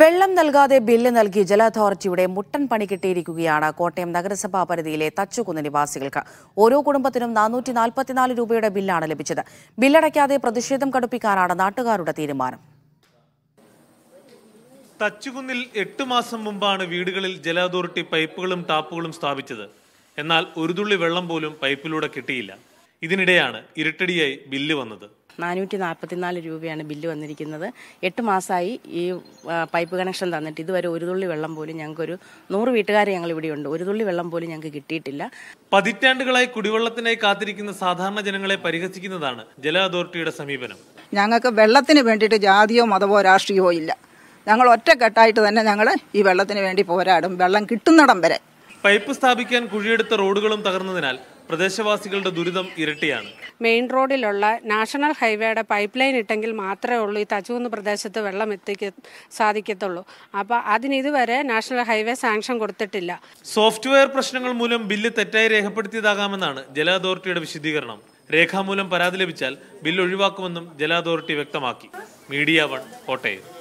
വെള്ളം നൽകാതെ ബില്ല് നൽകി ജല അതോറിറ്റിയുടെ മുട്ടൻ പണി കിട്ടിയിരിക്കുകയാണ് കോട്ടയം നഗരസഭാ പരിധിയിലെ തച്ചുകുന്ന് നിവാസികൾക്ക് ഓരോ കുടുംബത്തിനും നാനൂറ്റി നാൽപ്പത്തിനാല് രൂപയുടെ ബില്ലാണ് ലഭിച്ചത് ബില്ലടയ്ക്കാതെ പ്രതിഷേധം കടുപ്പിക്കാനാണ് നാട്ടുകാരുടെ തീരുമാനം തച്ചുകുന്നിൽ എട്ട് മാസം മുമ്പാണ് വീടുകളിൽ ജല അതോറിറ്റി പൈപ്പുകളും ടാപ്പുകളും സ്ഥാപിച്ചത് എന്നാൽ ഒരു തുള്ളി വെള്ളം പോലും പൈപ്പിലൂടെ കിട്ടിയില്ല ഇതിനിടെയാണ് ഇരട്ടടിയായി ബില്ല് വന്നത് നാനൂറ്റി നാൽപ്പത്തിനാല് രൂപയാണ് ബില്ല് വന്നിരിക്കുന്നത് എട്ട് മാസമായി ഈ പൈപ്പ് കണക്ഷൻ തന്നിട്ട് ഇതുവരെ ഒരു തുള്ളി വെള്ളം പോലും ഞങ്ങൾക്കൊരു നൂറ് വീട്ടുകാരെ ഞങ്ങൾ ഇവിടെയുണ്ട് ഒരു തുള്ളി വെള്ളം പോലും ഞങ്ങൾക്ക് കിട്ടിയിട്ടില്ല പതിറ്റാണ്ടുകളായി കുടിവെള്ളത്തിനായി കാത്തിരിക്കുന്ന സാധാരണ ജനങ്ങളെ പരിഹസിക്കുന്നതാണ് ജല അതോറിറ്റിയുടെ സമീപനം ഞങ്ങൾക്ക് വെള്ളത്തിന് വേണ്ടിയിട്ട് ജാതിയോ മതമോ രാഷ്ട്രീയമോ ഇല്ല ഞങ്ങൾ ഒറ്റക്കെട്ടായിട്ട് തന്നെ ഞങ്ങൾ ഈ വെള്ളത്തിന് വേണ്ടി പോരാടും വെള്ളം കിട്ടുന്നിടം വരെ പൈപ്പ് സ്ഥാപിക്കാൻ കുഴിയെടുത്ത റോഡുകളും തകർന്നതിനാൽ പ്രദേശവാസികളുടെ ദുരിതം ഇരട്ടിയാണ് മെയിൻ റോഡിലുള്ള നാഷണൽ ഹൈവേയുടെ പൈപ്പ് ലൈൻ ഇട്ടെങ്കിൽ മാത്രമേ ഉള്ളൂ ഈ തച്ചുകുന്ന് പ്രദേശത്ത് വെള്ളം എത്തിക്ക സാധിക്കത്തുള്ളൂ അപ്പോൾ അതിന് ഇതുവരെ നാഷണൽ ഹൈവേ സാങ്ഷൻ കൊടുത്തിട്ടില്ല സോഫ്റ്റ്വെയർ പ്രശ്നങ്ങൾ മൂലം ബില്ല് തെറ്റായി രേഖപ്പെടുത്തിയതാകാമെന്നാണ് ജല അതോറിറ്റിയുടെ വിശദീകരണം രേഖാമൂലം പരാതി ലഭിച്ചാൽ ബില്ല് ഒഴിവാക്കുമെന്നും ജല അതോറിറ്റി വ്യക്തമാക്കി മീഡിയ വൺ കോട്ടയം